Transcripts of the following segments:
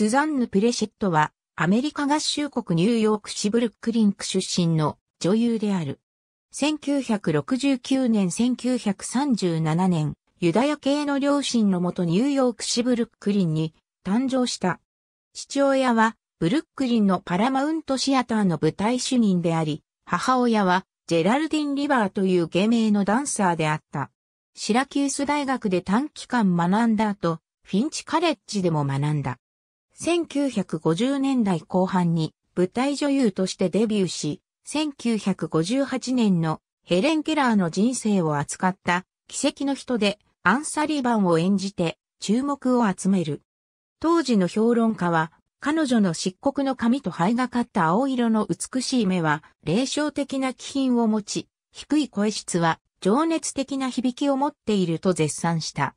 スザンヌ・プレシェットは、アメリカ合衆国ニューヨーク市ブルックリンク出身の女優である。1969年1937年、ユダヤ系の両親のもとニューヨーク市ブルックリンに誕生した。父親は、ブルックリンのパラマウントシアターの舞台主任であり、母親は、ジェラルディン・リバーという芸名のダンサーであった。シラキュース大学で短期間学んだ後、フィンチカレッジでも学んだ。1950年代後半に舞台女優としてデビューし、1958年のヘレン・ケラーの人生を扱った奇跡の人でアンサリバンを演じて注目を集める。当時の評論家は彼女の漆黒の髪と灰がかった青色の美しい目は霊障的な気品を持ち、低い声質は情熱的な響きを持っていると絶賛した。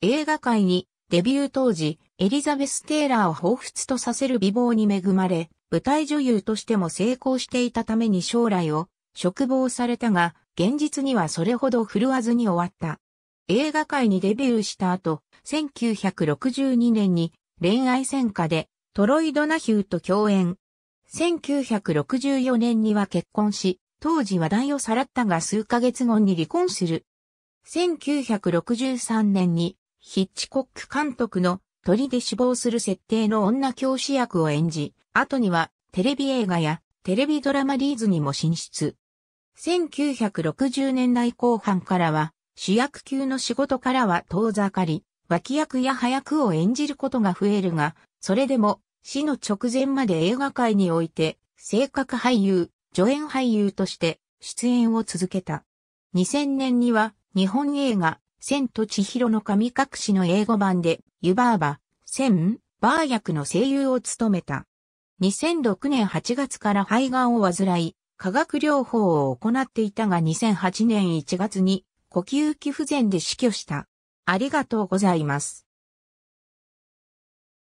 映画界にデビュー当時、エリザベス・テイラーを彷彿とさせる美貌に恵まれ、舞台女優としても成功していたために将来を、嘱望されたが、現実にはそれほど振るわずに終わった。映画界にデビューした後、1962年に恋愛戦火でトロイ・ドナヒューと共演。1964年には結婚し、当時話題をさらったが数ヶ月後に離婚する。1963年にヒッチコック監督の鳥で死亡する設定の女教師役を演じ、後にはテレビ映画やテレビドラマリーズにも進出。1960年代後半からは主役級の仕事からは遠ざかり、脇役や早くを演じることが増えるが、それでも死の直前まで映画界において、性格俳優、助演俳優として出演を続けた。2000年には日本映画千と千尋の神隠しの英語版で、湯婆婆、千、バー役の声優を務めた。2006年8月から肺がんを患い、化学療法を行っていたが2008年1月に呼吸器不全で死去した。ありがとうございます。